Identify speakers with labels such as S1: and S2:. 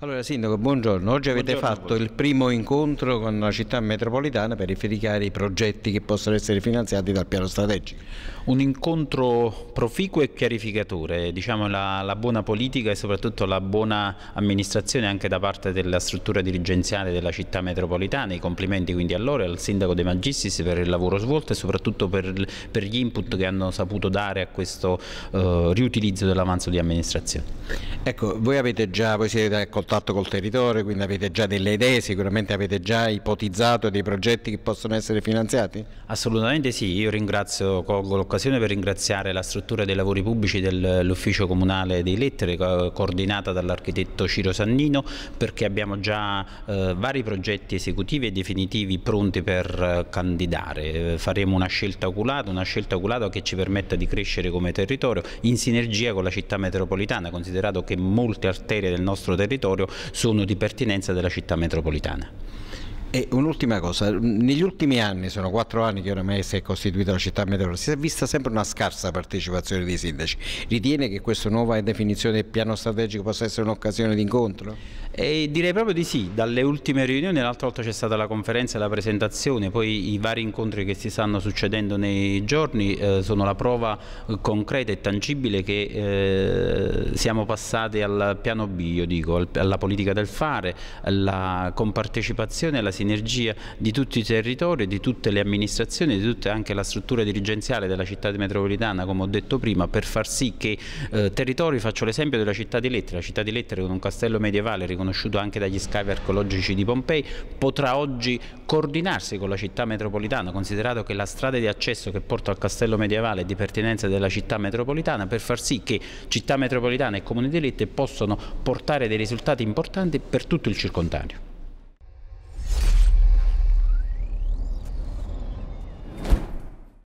S1: Allora Sindaco, buongiorno. Oggi avete buongiorno fatto il primo incontro con la città metropolitana
S2: per verificare i progetti che possono essere finanziati dal piano strategico. Un incontro proficuo e chiarificatore, diciamo la, la buona politica e soprattutto la buona amministrazione anche da parte della struttura dirigenziale della città metropolitana. I complimenti quindi a loro e al Sindaco De Magistris per il lavoro svolto e soprattutto per, per gli input che hanno saputo dare a questo eh, riutilizzo dell'avanzo di amministrazione. Ecco, voi avete già, voi siete
S1: d'accordo contatto col territorio, quindi avete già delle idee, sicuramente avete già ipotizzato dei progetti che possono essere finanziati?
S2: Assolutamente sì, io ringrazio, colgo l'occasione per ringraziare la struttura dei lavori pubblici dell'ufficio comunale dei lettere coordinata dall'architetto Ciro Sannino perché abbiamo già eh, vari progetti esecutivi e definitivi pronti per eh, candidare, eh, faremo una scelta oculata, una scelta oculata che ci permetta di crescere come territorio in sinergia con la città metropolitana, considerato che molte arterie del nostro territorio territorio sono di pertinenza della città metropolitana.
S1: E un'ultima cosa, negli ultimi anni, sono quattro anni che ormai si è costituita la città metropolitana, si è vista sempre una scarsa partecipazione dei sindaci. Ritiene che questa nuova definizione del piano strategico possa essere un'occasione di incontro?
S2: E direi proprio di sì, dalle ultime riunioni, l'altra volta c'è stata la conferenza e la presentazione, poi i vari incontri che si stanno succedendo nei giorni eh, sono la prova concreta e tangibile che eh, siamo passati al piano B, io dico, alla politica del fare, alla compartecipazione, alla sinergia di tutti i territori, di tutte le amministrazioni, di tutta anche la struttura dirigenziale della città di metropolitana, come ho detto prima, per far sì che eh, territori, faccio l'esempio della città di Lettere, la città di Lettere con un castello medievale riconosciuto conosciuto anche dagli scavi archeologici di Pompei, potrà oggi coordinarsi con la città metropolitana, considerato che la strada di accesso che porta al castello medievale è di pertinenza della città metropolitana, per far sì che città metropolitana e comuni di elite possano portare dei risultati importanti per tutto il circondario.